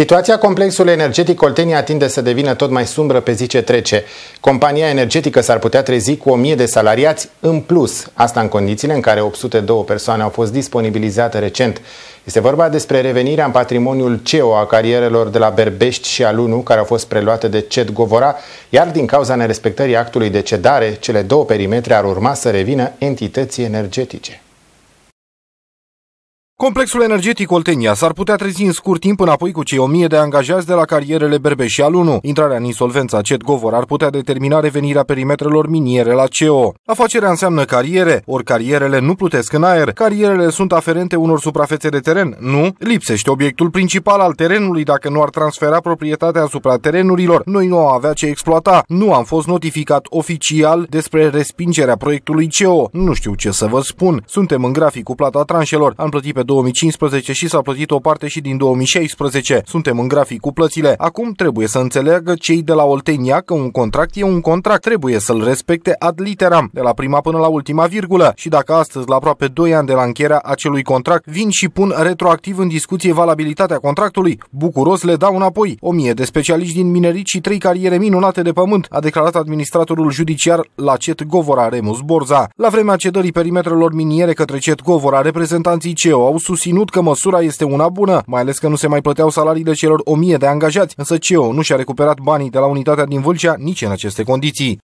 Situația complexului energetic Oltenia tinde să devină tot mai sumbră pe zi ce trece. Compania energetică s-ar putea trezi cu 1000 de salariați în plus, asta în condițiile în care 802 persoane au fost disponibilizate recent. Este vorba despre revenirea în patrimoniul CEO a carierelor de la Berbești și Alunu, care au fost preluate de CET Govora, iar din cauza nerespectării actului de cedare, cele două perimetre ar urma să revină entității energetice. Complexul energetic Oltenia s-ar putea trezi în scurt timp înapoi cu cei 1000 de angajați de la carierele Berbeș și Alunu. Intrarea în insolvența CET Govor ar putea determina revenirea perimetrelor miniere la CO. Afacerea înseamnă cariere, ori carierele nu plutesc în aer, carierele sunt aferente unor suprafețe de teren, nu? Lipsește obiectul principal al terenului dacă nu ar transfera proprietatea asupra terenurilor. Noi nu am avea ce exploata. Nu am fost notificat oficial despre respingerea proiectului CO. Nu știu ce să vă spun. Suntem în grafic cu plata tranșelor. Am plătit pe 2015 și s-a plătit o parte și din 2016. Suntem în grafic cu plățile. Acum trebuie să înțeleagă cei de la Oltenia că un contract e un contract. Trebuie să-l respecte ad literam, de la prima până la ultima virgulă. Și dacă astăzi, la aproape 2 ani de la încheierea acelui contract, vin și pun retroactiv în discuție valabilitatea contractului, bucuros le dau înapoi. O mie de specialiști din minerit și trei cariere minunate de pământ, a declarat administratorul judiciar la CET Govora Remus Borza. La vremea cedării perimetrelor miniere către CET Govora, reprezentanții CEO au susținut că măsura este una bună, mai ales că nu se mai plăteau salariile celor 1000 de angajați, însă CEO nu și-a recuperat banii de la unitatea din Vâlcea nici în aceste condiții.